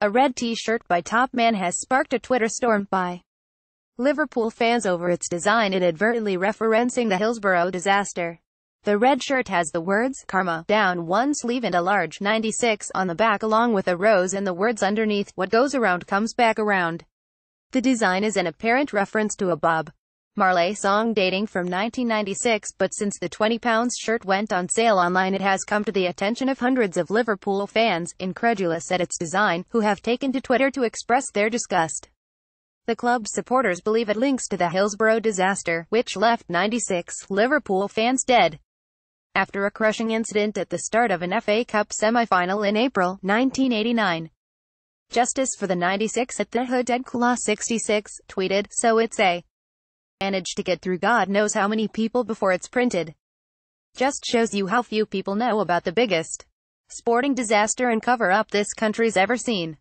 A red t-shirt by Topman has sparked a Twitter storm by Liverpool fans over its design inadvertently referencing the Hillsborough disaster. The red shirt has the words, Karma, down one sleeve and a large 96 on the back along with a rose and the words underneath, what goes around comes back around. The design is an apparent reference to a bob. Marley song dating from 1996 but since the 20 pounds shirt went on sale online it has come to the attention of hundreds of Liverpool fans, incredulous at its design, who have taken to Twitter to express their disgust. The club's supporters believe it links to the Hillsborough disaster, which left 96 Liverpool fans dead. After a crushing incident at the start of an FA Cup semi-final in April 1989, Justice for the 96 at the Hooded Claw 66 tweeted, "So it's a managed to get through God knows how many people before it's printed. Just shows you how few people know about the biggest sporting disaster and cover-up this country's ever seen.